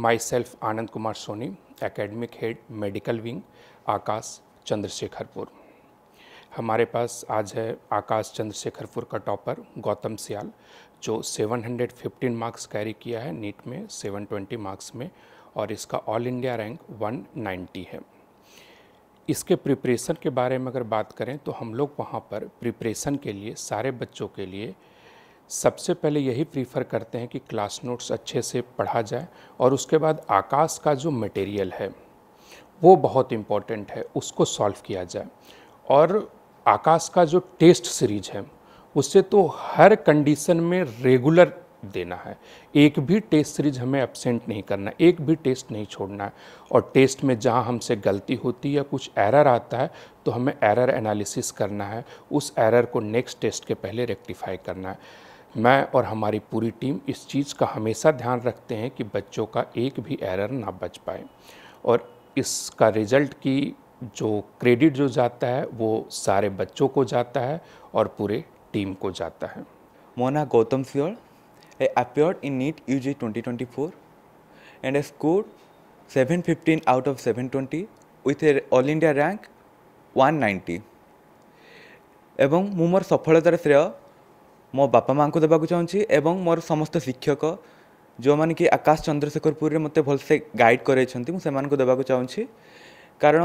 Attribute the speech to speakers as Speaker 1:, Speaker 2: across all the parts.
Speaker 1: माई myself Anand Kumar Soni academic head medical wing Aakash Chandrasekharpur हमारे पास आज है आकाश चंद्रशेखरपुर का टॉपर गौतम सियाल जो 715 मार्क्स कैरी किया है नीट में 720 मार्क्स में और इसका ऑल इंडिया रैंक 190 है इसके प्रिपरेशन के बारे में अगर बात करें तो हम लोग वहाँ पर प्रिपरेशन के लिए सारे बच्चों के लिए सबसे पहले यही प्रीफर करते हैं कि क्लास नोट्स अच्छे से पढ़ा जाए और उसके बाद आकाश का जो मटेरियल है वो बहुत इम्पॉर्टेंट है उसको सॉल्व किया जाए और आकाश का जो टेस्ट सीरीज है उससे तो हर कंडीशन में रेगुलर देना है एक भी टेस्ट सीरीज हमें एबसेंट नहीं करना एक भी टेस्ट नहीं छोड़ना है और टेस्ट में जहां हमसे गलती होती है या कुछ एरर आता है तो हमें एरर एनालिसिस करना है उस एरर को नेक्स्ट टेस्ट के पहले रेक्टिफाई करना है मैं और हमारी पूरी टीम इस चीज़ का हमेशा ध्यान रखते हैं कि बच्चों का एक भी एरर ना बच पाए और इसका रिजल्ट की जो क्रेडिट जो जाता है वो सारे बच्चों को जाता है और पूरे टीम को जाता है मोना गौतम सियोर I appear in NEET U G twenty twenty four
Speaker 2: and a score seven fifteen out of seven twenty with a all India rank one ninety एवं मुँह मोर सफलतार श्रेय ମୋ ବାପା ମାଆଙ୍କୁ ଦେବାକୁ ଚାହୁଁଛି ଏବଂ ମୋର ସମସ୍ତ ଶିକ୍ଷକ ଯେଉଁମାନେ କି ଆକାଶ ଚନ୍ଦ୍ରଶେଖରପୁରରେ ମୋତେ ଭଲସେ ଗାଇଡ଼ କରାଇଛନ୍ତି ମୁଁ ସେମାନଙ୍କୁ ଦେବାକୁ ଚାହୁଁଛି କାରଣ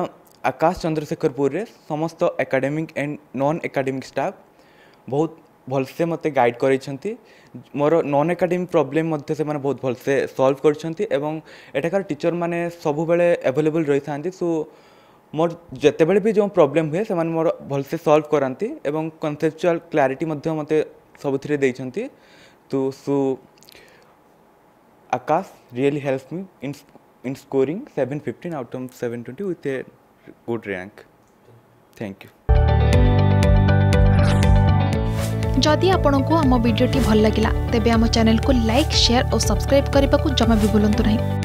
Speaker 2: ଆକାଶ ଚନ୍ଦ୍ରଶେଖରପୁରରେ ସମସ୍ତ academic and non academic staff ବହୁତ ଭଲସେ ମୋତେ ଗାଇଡ଼ କରାଇଛନ୍ତି ମୋର ନନ୍ ଏକାଡେମିକ୍ ପ୍ରୋବ୍ଲେମ୍ ମଧ୍ୟ ସେମାନେ ବହୁତ ଭଲସେ ସଲ୍ଭ କରିଛନ୍ତି ଏବଂ ଏଠାକାର ଟିଚର୍ମାନେ ସବୁବେଳେ ଆଭେଲେବୁଲ୍ ରହିଥାନ୍ତି ସୋ ମୋର ଯେତେବେଳେ ବି ଯେଉଁ ପ୍ରୋବ୍ଲେମ୍ ହୁଏ ସେମାନେ ମୋର ଭଲସେ ସଲ୍ଭ କରନ୍ତି ଏବଂ କନସେପ୍ଚୁଆଲ୍ କ୍ଲାରିଟି ମଧ୍ୟ ମୋତେ सब तो so Aakash really help me in in scoring seven fifteen out of seven twenty with a good rank thank you
Speaker 1: जदि आपण को आम भिडी भल लगा तेब चेल को लाइक सेयार और सब्सक्राइब करने को जमा भी बुलां नहीं